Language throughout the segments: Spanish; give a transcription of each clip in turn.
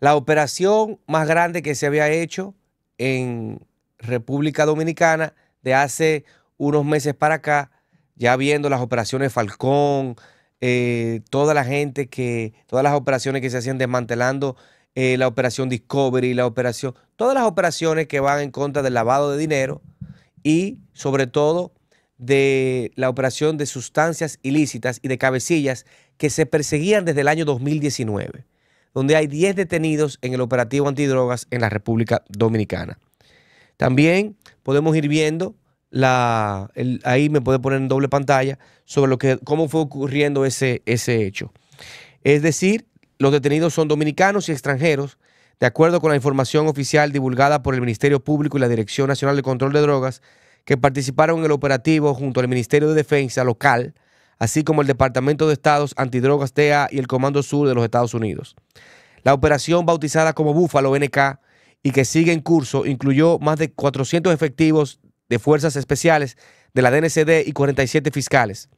la operación más grande que se había hecho en República Dominicana de hace unos meses para acá, ya viendo las operaciones Falcón, eh, toda la gente que, todas las operaciones que se hacían desmantelando eh, la operación Discovery, la operación, todas las operaciones que van en contra del lavado de dinero y sobre todo de la operación de sustancias ilícitas y de cabecillas que se perseguían desde el año 2019 donde hay 10 detenidos en el operativo antidrogas en la República Dominicana. También podemos ir viendo, ahí me puede poner en doble pantalla, sobre lo que, cómo fue ocurriendo ese, ese hecho. Es decir, los detenidos son dominicanos y extranjeros, de acuerdo con la información oficial divulgada por el Ministerio Público y la Dirección Nacional de Control de Drogas, que participaron en el operativo junto al Ministerio de Defensa local, así como el Departamento de Estados Antidrogas DEA y el Comando Sur de los Estados Unidos. La operación bautizada como Búfalo NK y que sigue en curso incluyó más de 400 efectivos de fuerzas especiales de la DNCD y 47 fiscales.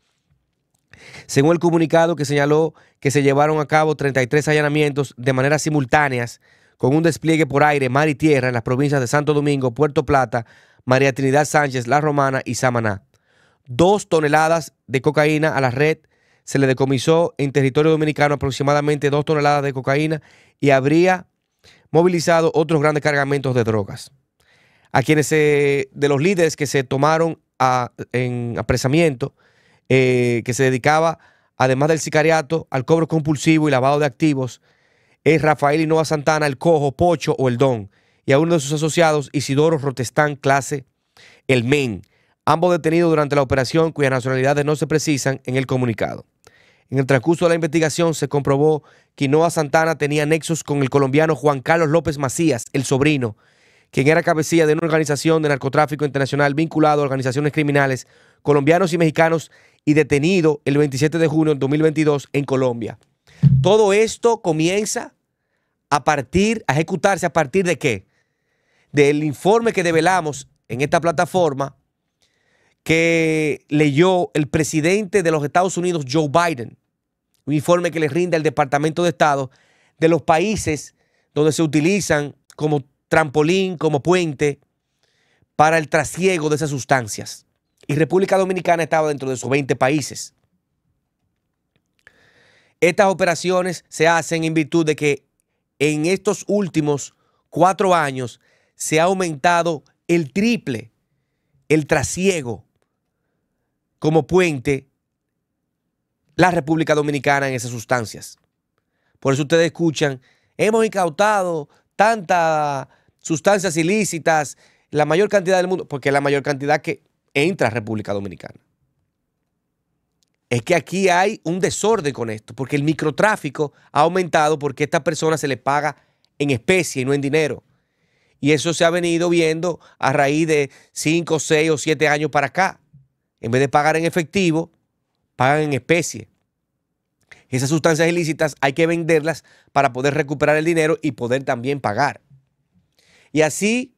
Según el comunicado que señaló que se llevaron a cabo 33 allanamientos de manera simultáneas con un despliegue por aire, mar y tierra en las provincias de Santo Domingo, Puerto Plata, María Trinidad Sánchez, La Romana y Samaná dos toneladas de cocaína a la red. Se le decomisó en territorio dominicano aproximadamente dos toneladas de cocaína y habría movilizado otros grandes cargamentos de drogas. A quienes de los líderes que se tomaron en apresamiento, eh, que se dedicaba, además del sicariato, al cobro compulsivo y lavado de activos, es Rafael Inova Santana, el Cojo, Pocho o el Don, y a uno de sus asociados, Isidoro Rotestán Clase, el MEN ambos detenidos durante la operación cuyas nacionalidades no se precisan en el comunicado. En el transcurso de la investigación se comprobó que Noa Santana tenía nexos con el colombiano Juan Carlos López Macías, el sobrino, quien era cabecilla de una organización de narcotráfico internacional vinculado a organizaciones criminales colombianos y mexicanos y detenido el 27 de junio de 2022 en Colombia. Todo esto comienza a partir, a ejecutarse a partir de qué? Del informe que develamos en esta plataforma que leyó el presidente de los Estados Unidos, Joe Biden, un informe que le rinde al Departamento de Estado de los países donde se utilizan como trampolín, como puente para el trasiego de esas sustancias. Y República Dominicana estaba dentro de esos 20 países. Estas operaciones se hacen en virtud de que en estos últimos cuatro años se ha aumentado el triple el trasiego como puente la República Dominicana en esas sustancias. Por eso ustedes escuchan, hemos incautado tantas sustancias ilícitas, la mayor cantidad del mundo, porque es la mayor cantidad que entra a República Dominicana. Es que aquí hay un desorden con esto, porque el microtráfico ha aumentado porque a estas personas se le paga en especie y no en dinero. Y eso se ha venido viendo a raíz de 5, 6 o 7 años para acá en vez de pagar en efectivo, pagan en especie. Esas sustancias ilícitas hay que venderlas para poder recuperar el dinero y poder también pagar. Y así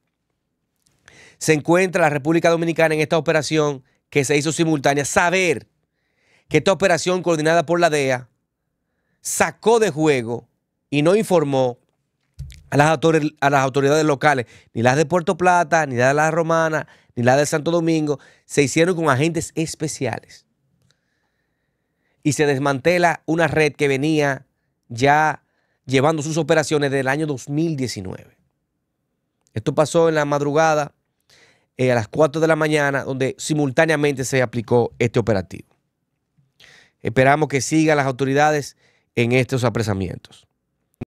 se encuentra la República Dominicana en esta operación que se hizo simultánea. Saber que esta operación coordinada por la DEA sacó de juego y no informó a las, autoridades locales, ni las de Puerto Plata, ni las de la Romana, ni la de Santo Domingo, se hicieron con agentes especiales. Y se desmantela una red que venía ya llevando sus operaciones desde el año 2019. Esto pasó en la madrugada, eh, a las 4 de la mañana, donde simultáneamente se aplicó este operativo. Esperamos que sigan las autoridades en estos apresamientos.